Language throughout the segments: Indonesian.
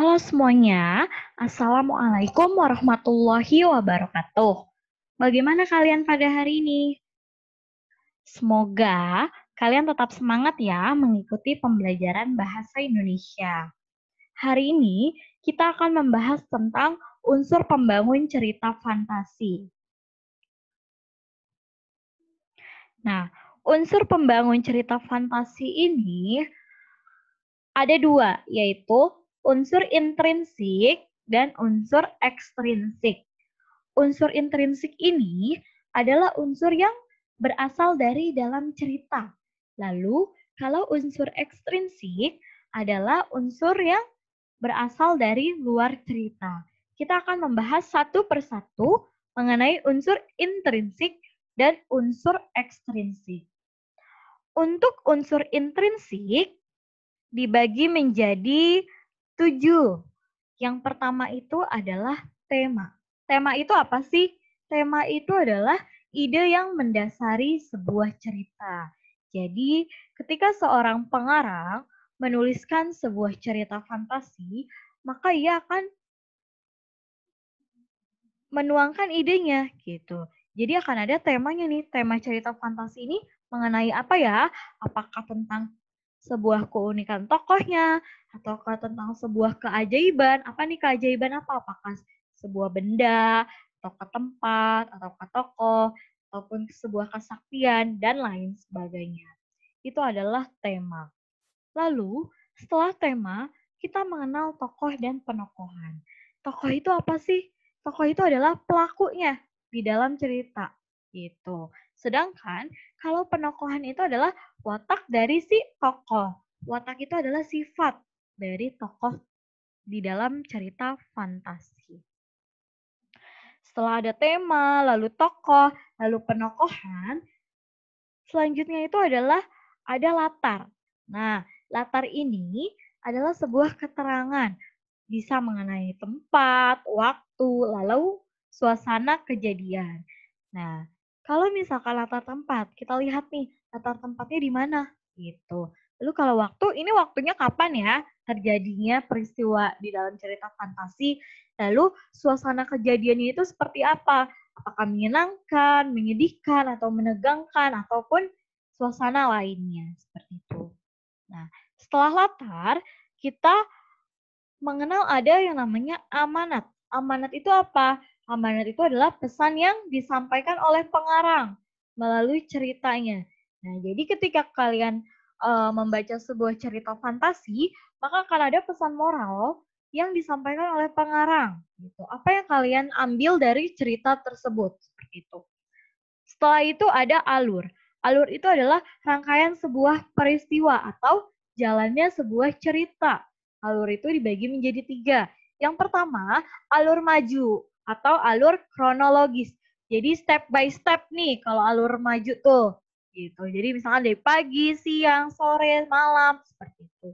Halo semuanya, Assalamualaikum warahmatullahi wabarakatuh. Bagaimana kalian pada hari ini? Semoga kalian tetap semangat ya mengikuti pembelajaran bahasa Indonesia. Hari ini kita akan membahas tentang unsur pembangun cerita fantasi. Nah, unsur pembangun cerita fantasi ini ada dua, yaitu unsur intrinsik dan unsur ekstrinsik. Unsur intrinsik ini adalah unsur yang berasal dari dalam cerita. Lalu, kalau unsur ekstrinsik adalah unsur yang berasal dari luar cerita. Kita akan membahas satu persatu mengenai unsur intrinsik dan unsur ekstrinsik. Untuk unsur intrinsik dibagi menjadi Tujuh. Yang pertama itu adalah tema. Tema itu apa sih? Tema itu adalah ide yang mendasari sebuah cerita. Jadi, ketika seorang pengarang menuliskan sebuah cerita fantasi, maka ia akan menuangkan idenya gitu. Jadi akan ada temanya nih, tema cerita fantasi ini mengenai apa ya? Apakah tentang sebuah keunikan tokohnya, atau tentang sebuah keajaiban. Apa nih keajaiban apa? Apakah sebuah benda, atau ke tempat, atau ke tokoh, ataupun sebuah kesaktian, dan lain sebagainya. Itu adalah tema. Lalu, setelah tema, kita mengenal tokoh dan penokohan. Tokoh itu apa sih? Tokoh itu adalah pelakunya di dalam cerita. itu Sedangkan kalau penokohan itu adalah watak dari si tokoh. Watak itu adalah sifat dari tokoh di dalam cerita fantasi. Setelah ada tema, lalu tokoh, lalu penokohan, selanjutnya itu adalah ada latar. Nah, latar ini adalah sebuah keterangan bisa mengenai tempat, waktu, lalu suasana kejadian. Nah, kalau misalkan latar tempat, kita lihat nih latar tempatnya di mana gitu. Lalu kalau waktu, ini waktunya kapan ya terjadinya peristiwa di dalam cerita fantasi? Lalu suasana kejadiannya itu seperti apa? Apakah menyenangkan, menyedihkan, atau menegangkan, ataupun suasana lainnya seperti itu. Nah, setelah latar, kita mengenal ada yang namanya amanat. Amanat itu apa? Amanat itu adalah pesan yang disampaikan oleh pengarang melalui ceritanya. Nah, jadi ketika kalian uh, membaca sebuah cerita fantasi, maka akan ada pesan moral yang disampaikan oleh pengarang. Gitu. Apa yang kalian ambil dari cerita tersebut seperti itu. Setelah itu ada alur. Alur itu adalah rangkaian sebuah peristiwa atau jalannya sebuah cerita. Alur itu dibagi menjadi tiga. Yang pertama, alur maju atau alur kronologis. Jadi step by step nih kalau alur maju tuh gitu. Jadi misalkan dari pagi, siang, sore, malam seperti itu.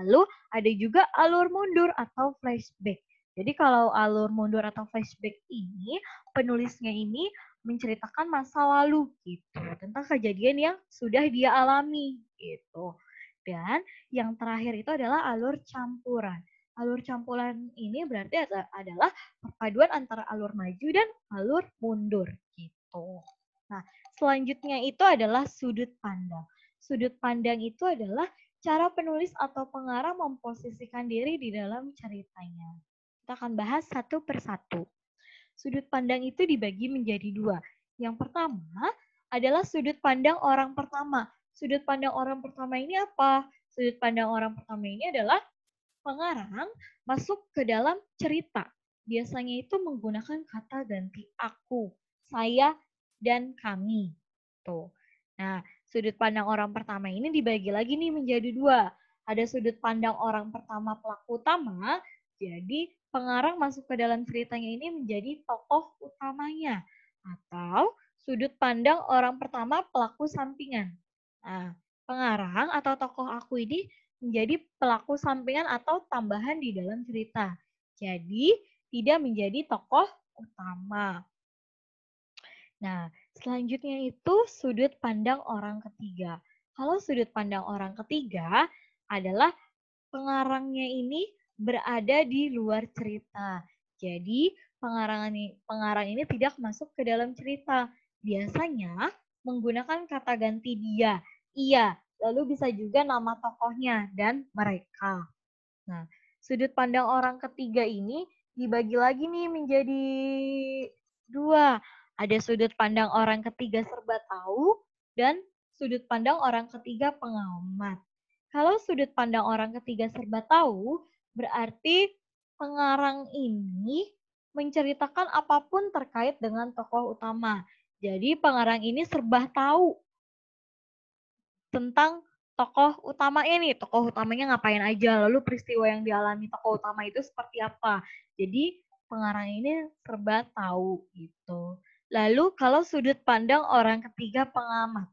Lalu ada juga alur mundur atau flashback. Jadi kalau alur mundur atau flashback ini penulisnya ini menceritakan masa lalu gitu tentang kejadian yang sudah dia alami gitu. Dan yang terakhir itu adalah alur campuran. Alur campuran ini berarti adalah perpaduan antara alur maju dan alur mundur gitu. Nah, selanjutnya itu adalah sudut pandang. Sudut pandang itu adalah cara penulis atau pengarang memposisikan diri di dalam ceritanya. Kita akan bahas satu persatu. Sudut pandang itu dibagi menjadi dua. Yang pertama adalah sudut pandang orang pertama. Sudut pandang orang pertama ini apa? Sudut pandang orang pertama ini adalah pengarang masuk ke dalam cerita. Biasanya itu menggunakan kata ganti aku, saya, dan kami. Tuh. Nah, sudut pandang orang pertama ini dibagi lagi nih menjadi dua. Ada sudut pandang orang pertama pelaku utama, jadi pengarang masuk ke dalam ceritanya ini menjadi tokoh utamanya. Atau sudut pandang orang pertama pelaku sampingan. Nah, pengarang atau tokoh aku ini menjadi pelaku sampingan atau tambahan di dalam cerita. Jadi, tidak menjadi tokoh utama. Nah, selanjutnya itu sudut pandang orang ketiga. Kalau sudut pandang orang ketiga adalah pengarangnya ini berada di luar cerita. Jadi, pengarang ini, pengarang ini tidak masuk ke dalam cerita. Biasanya menggunakan kata ganti dia, ia, lalu bisa juga nama tokohnya dan mereka. Nah, sudut pandang orang ketiga ini dibagi lagi nih menjadi dua. Ada sudut pandang orang ketiga serba tahu dan sudut pandang orang ketiga pengamat. Kalau sudut pandang orang ketiga serba tahu, berarti pengarang ini menceritakan apapun terkait dengan tokoh utama. Jadi pengarang ini serba tahu tentang tokoh utamanya nih, tokoh utamanya ngapain aja, lalu peristiwa yang dialami tokoh utama itu seperti apa. Jadi pengarang ini serba tahu gitu. Lalu kalau sudut pandang orang ketiga pengamat.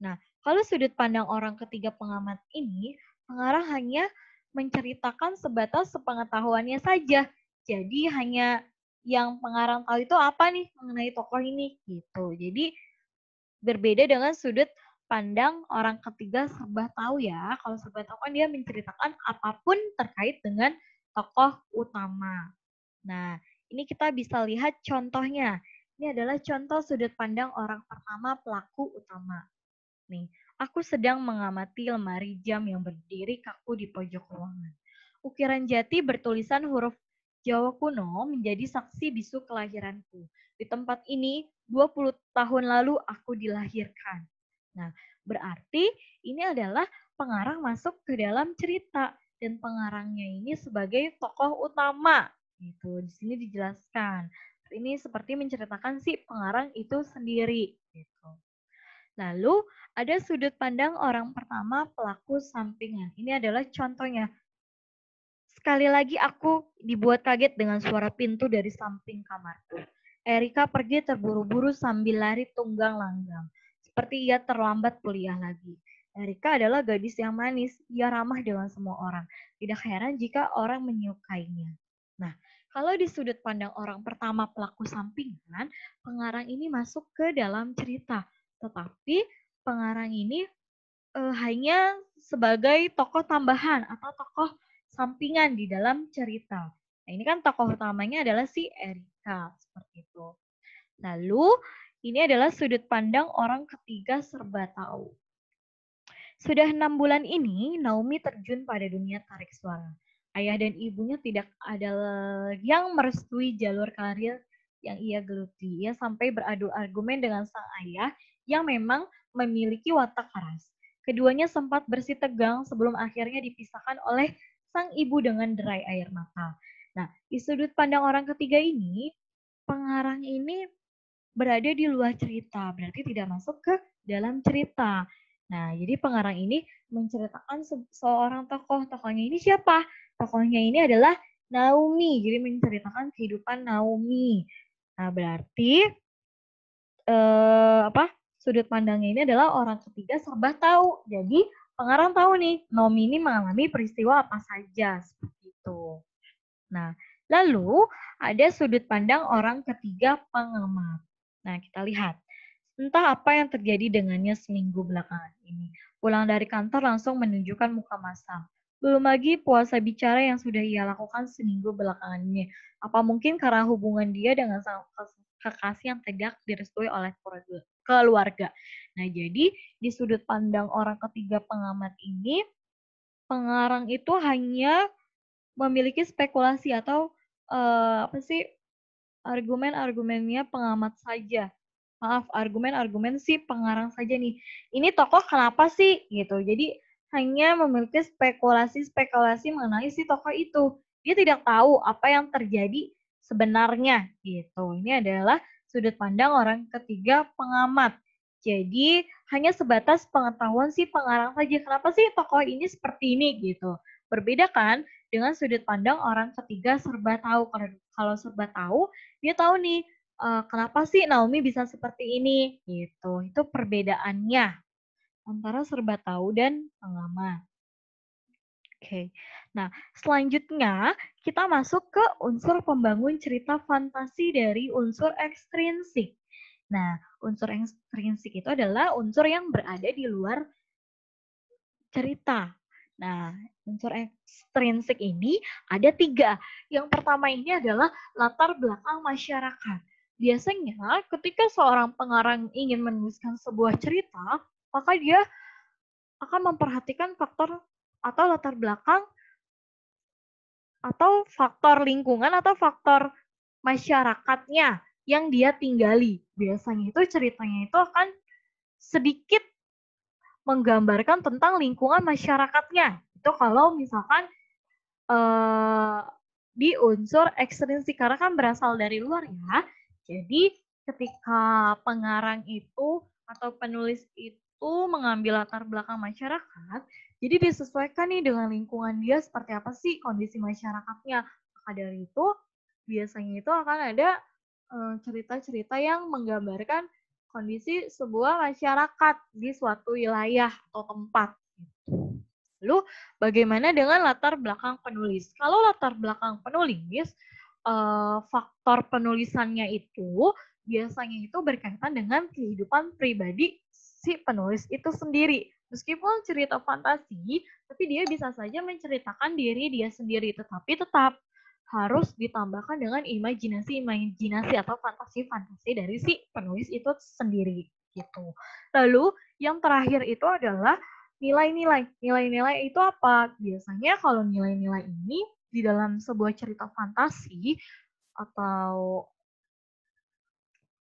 Nah, kalau sudut pandang orang ketiga pengamat ini, pengarang hanya menceritakan sebatas sepengetahuannya saja. Jadi hanya yang pengarang tahu itu apa nih mengenai tokoh ini gitu. Jadi berbeda dengan sudut pandang orang ketiga serba tahu ya. Kalau serba tahu kan dia menceritakan apapun terkait dengan tokoh utama. Nah, ini kita bisa lihat contohnya. Ini adalah contoh sudut pandang orang pertama pelaku utama. Nih, aku sedang mengamati lemari jam yang berdiri kaku di pojok ruangan. Ukiran jati bertulisan huruf Jawa kuno menjadi saksi bisu kelahiranku. Di tempat ini, 20 tahun lalu aku dilahirkan. Nah, berarti ini adalah pengarang masuk ke dalam cerita dan pengarangnya ini sebagai tokoh utama. itu Di sini dijelaskan. Ini seperti menceritakan si pengarang itu sendiri. Gitu. Lalu ada sudut pandang orang pertama pelaku sampingan. Ini adalah contohnya. Sekali lagi aku dibuat kaget dengan suara pintu dari samping kamarku. Erika pergi terburu-buru sambil lari tunggang langgang seperti ia terlambat kuliah lagi. Erika adalah gadis yang manis, ia ramah dengan semua orang. Tidak heran jika orang menyukainya. Nah, kalau di sudut pandang orang pertama pelaku sampingan, pengarang ini masuk ke dalam cerita. Tetapi pengarang ini e, hanya sebagai tokoh tambahan atau tokoh sampingan di dalam cerita. Nah, ini kan tokoh utamanya adalah si Erika, seperti itu. Lalu ini adalah sudut pandang orang ketiga serba tahu. Sudah enam bulan ini, Naomi terjun pada dunia tarik suara. Ayah dan ibunya tidak ada yang merestui jalur karir yang ia geluti. Ia sampai beradu argumen dengan sang ayah yang memang memiliki watak keras. Keduanya sempat bersih tegang sebelum akhirnya dipisahkan oleh sang ibu dengan derai air mata. Nah, di sudut pandang orang ketiga ini, pengarang ini berada di luar cerita, berarti tidak masuk ke dalam cerita. Nah, jadi pengarang ini menceritakan se seorang tokoh. Tokohnya ini siapa? Tokohnya ini adalah Naomi. Jadi menceritakan kehidupan Naomi. Nah, berarti eh, apa? Sudut pandangnya ini adalah orang ketiga serba tahu. Jadi pengarang tahu nih Naomi ini mengalami peristiwa apa saja seperti itu. Nah, lalu ada sudut pandang orang ketiga pengamat. Nah, kita lihat. Entah apa yang terjadi dengannya seminggu belakangan ini. Pulang dari kantor langsung menunjukkan muka masam. Belum lagi puasa bicara yang sudah ia lakukan seminggu belakangan ini. Apa mungkin karena hubungan dia dengan sang kekasih yang tidak direstui oleh keluarga. Nah, jadi di sudut pandang orang ketiga pengamat ini, pengarang itu hanya memiliki spekulasi atau uh, apa sih argumen-argumennya pengamat saja. Maaf, argumen-argumen si pengarang saja nih. Ini tokoh kenapa sih gitu. Jadi hanya memiliki spekulasi-spekulasi mengenai si tokoh itu. Dia tidak tahu apa yang terjadi sebenarnya gitu. Ini adalah sudut pandang orang ketiga pengamat. Jadi hanya sebatas pengetahuan si pengarang saja. Kenapa sih tokoh ini seperti ini gitu? Berbeda kan dengan sudut pandang orang ketiga serba tahu. Kalau serba tahu, dia tahu nih uh, kenapa sih Naomi bisa seperti ini gitu. Itu perbedaannya antara serba tahu dan pengalaman. Oke. Okay. Nah, selanjutnya kita masuk ke unsur pembangun cerita fantasi dari unsur ekstrinsik. Nah, unsur ekstrinsik itu adalah unsur yang berada di luar cerita. Nah, unsur ekstrinsik ini ada tiga. Yang pertama ini adalah latar belakang masyarakat. Biasanya ketika seorang pengarang ingin menuliskan sebuah cerita, maka dia akan memperhatikan faktor atau latar belakang atau faktor lingkungan atau faktor masyarakatnya yang dia tinggali. Biasanya itu ceritanya itu akan sedikit menggambarkan tentang lingkungan masyarakatnya. Itu kalau misalkan eh, di unsur ekstrinsik karena kan berasal dari luar ya. Jadi ketika pengarang itu atau penulis itu mengambil latar belakang masyarakat, jadi disesuaikan nih dengan lingkungan dia seperti apa sih kondisi masyarakatnya. Maka dari itu biasanya itu akan ada eh, cerita-cerita yang menggambarkan kondisi sebuah masyarakat di suatu wilayah atau tempat. Gitu. Lalu bagaimana dengan latar belakang penulis? Kalau latar belakang penulis, eh, faktor penulisannya itu biasanya itu berkaitan dengan kehidupan pribadi si penulis itu sendiri. Meskipun cerita fantasi, tapi dia bisa saja menceritakan diri dia sendiri, tetapi tetap harus ditambahkan dengan imajinasi-imajinasi atau fantasi-fantasi dari si penulis itu sendiri gitu. Lalu yang terakhir itu adalah nilai-nilai. Nilai-nilai itu apa? Biasanya kalau nilai-nilai ini di dalam sebuah cerita fantasi atau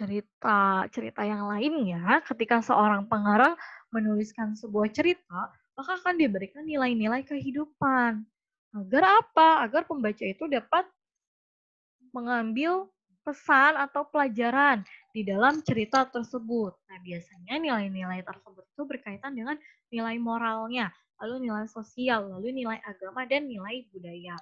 cerita cerita yang lainnya ketika seorang pengarang menuliskan sebuah cerita maka akan diberikan nilai-nilai kehidupan Agar apa? Agar pembaca itu dapat mengambil pesan atau pelajaran di dalam cerita tersebut. Nah, biasanya nilai-nilai tersebut itu berkaitan dengan nilai moralnya, lalu nilai sosial, lalu nilai agama, dan nilai budaya.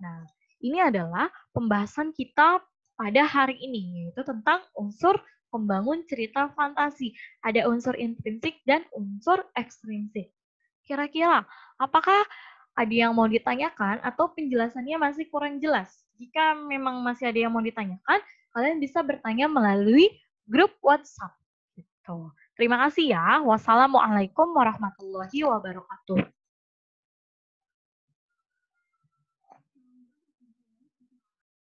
Nah, ini adalah pembahasan kita pada hari ini, yaitu tentang unsur pembangun cerita fantasi. Ada unsur intrinsik dan unsur ekstrinsik. Kira-kira, apakah ada yang mau ditanyakan atau penjelasannya masih kurang jelas. Jika memang masih ada yang mau ditanyakan, kalian bisa bertanya melalui grup WhatsApp. Gitu. Terima kasih ya. Wassalamualaikum warahmatullahi wabarakatuh.